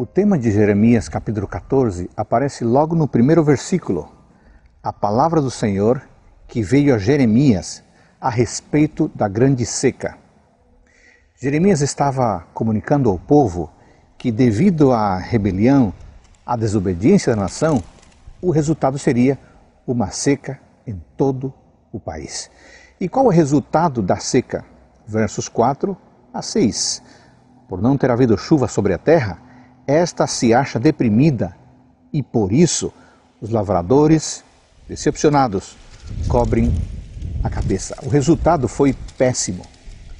O tema de Jeremias, capítulo 14, aparece logo no primeiro versículo. A palavra do Senhor que veio a Jeremias a respeito da grande seca. Jeremias estava comunicando ao povo que, devido à rebelião, à desobediência da nação, o resultado seria uma seca em todo o país. E qual é o resultado da seca? Versos 4 a 6. Por não ter havido chuva sobre a terra, esta se acha deprimida e por isso os lavradores, decepcionados, cobrem a cabeça. O resultado foi péssimo,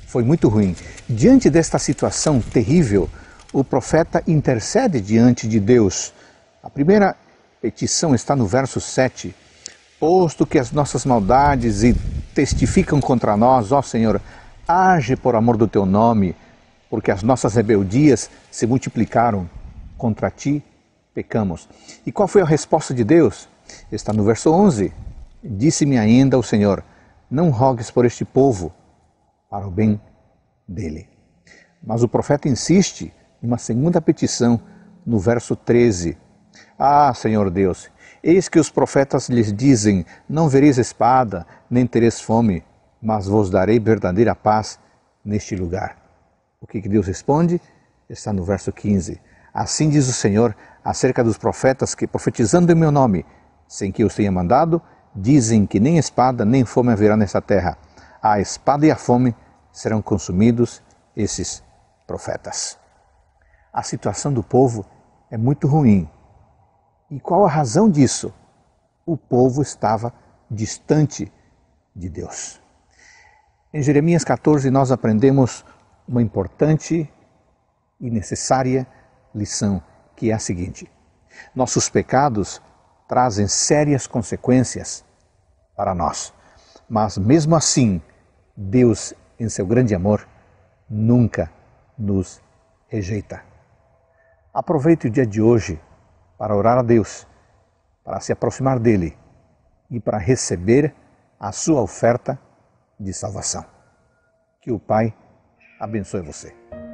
foi muito ruim. Diante desta situação terrível, o profeta intercede diante de Deus. A primeira petição está no verso 7. Posto que as nossas maldades e testificam contra nós, ó Senhor, age por amor do teu nome, porque as nossas rebeldias se multiplicaram contra ti pecamos. E qual foi a resposta de Deus? Está no verso 11. Disse-me ainda o Senhor: Não rogues por este povo, para o bem dele. Mas o profeta insiste em uma segunda petição no verso 13. Ah, Senhor Deus, eis que os profetas lhes dizem: Não vereis espada, nem tereis fome, mas vos darei verdadeira paz neste lugar. O que Deus responde? Está no verso 15. Assim diz o Senhor acerca dos profetas que, profetizando em meu nome, sem que os tenha mandado, dizem que nem espada nem fome haverá nesta terra. A espada e a fome serão consumidos esses profetas. A situação do povo é muito ruim. E qual a razão disso? O povo estava distante de Deus. Em Jeremias 14, nós aprendemos uma importante e necessária lição, que é a seguinte: nossos pecados trazem sérias consequências para nós, mas mesmo assim, Deus, em seu grande amor, nunca nos rejeita. Aproveite o dia de hoje para orar a Deus, para se aproximar dele e para receber a sua oferta de salvação. Que o Pai abençoe você.